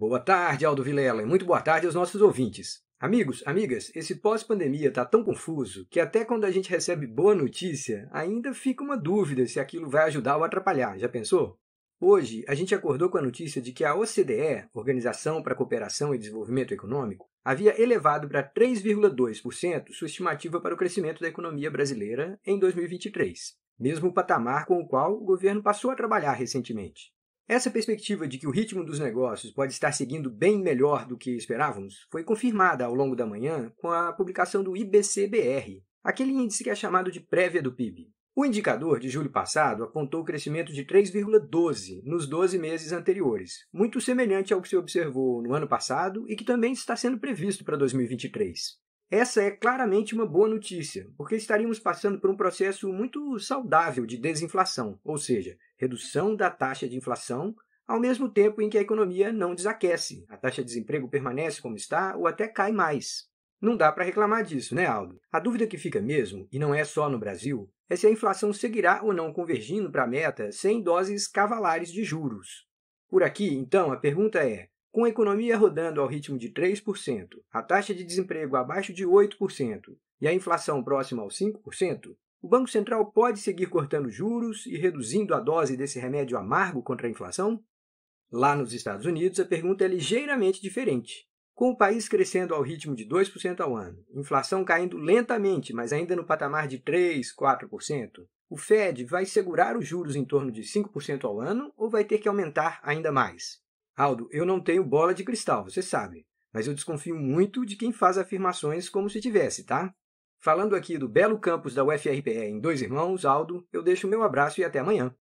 Boa tarde, Aldo Vilela, e muito boa tarde aos nossos ouvintes. Amigos, amigas, esse pós-pandemia está tão confuso que até quando a gente recebe boa notícia, ainda fica uma dúvida se aquilo vai ajudar ou atrapalhar. Já pensou? Hoje, a gente acordou com a notícia de que a OCDE, Organização para a Cooperação e Desenvolvimento Econômico, havia elevado para 3,2% sua estimativa para o crescimento da economia brasileira em 2023, mesmo patamar com o qual o governo passou a trabalhar recentemente. Essa perspectiva de que o ritmo dos negócios pode estar seguindo bem melhor do que esperávamos foi confirmada ao longo da manhã com a publicação do IBCBR, aquele índice que é chamado de prévia do PIB. O indicador de julho passado apontou o crescimento de 3,12 nos 12 meses anteriores, muito semelhante ao que se observou no ano passado e que também está sendo previsto para 2023. Essa é claramente uma boa notícia, porque estaríamos passando por um processo muito saudável de desinflação, ou seja, redução da taxa de inflação, ao mesmo tempo em que a economia não desaquece, a taxa de desemprego permanece como está ou até cai mais. Não dá para reclamar disso, né, Aldo? A dúvida que fica mesmo, e não é só no Brasil, é se a inflação seguirá ou não convergindo para a meta sem doses cavalares de juros. Por aqui, então, a pergunta é: com a economia rodando ao ritmo de 3%, a taxa de desemprego abaixo de 8% e a inflação próxima aos 5%, o Banco Central pode seguir cortando juros e reduzindo a dose desse remédio amargo contra a inflação? Lá nos Estados Unidos, a pergunta é ligeiramente diferente. Com o país crescendo ao ritmo de 2% ao ano, inflação caindo lentamente, mas ainda no patamar de 3, 4%, o Fed vai segurar os juros em torno de 5% ao ano ou vai ter que aumentar ainda mais? Aldo, eu não tenho bola de cristal, você sabe, mas eu desconfio muito de quem faz afirmações como se tivesse, tá? Falando aqui do belo campus da UFRPE em Dois Irmãos, Aldo, eu deixo meu abraço e até amanhã.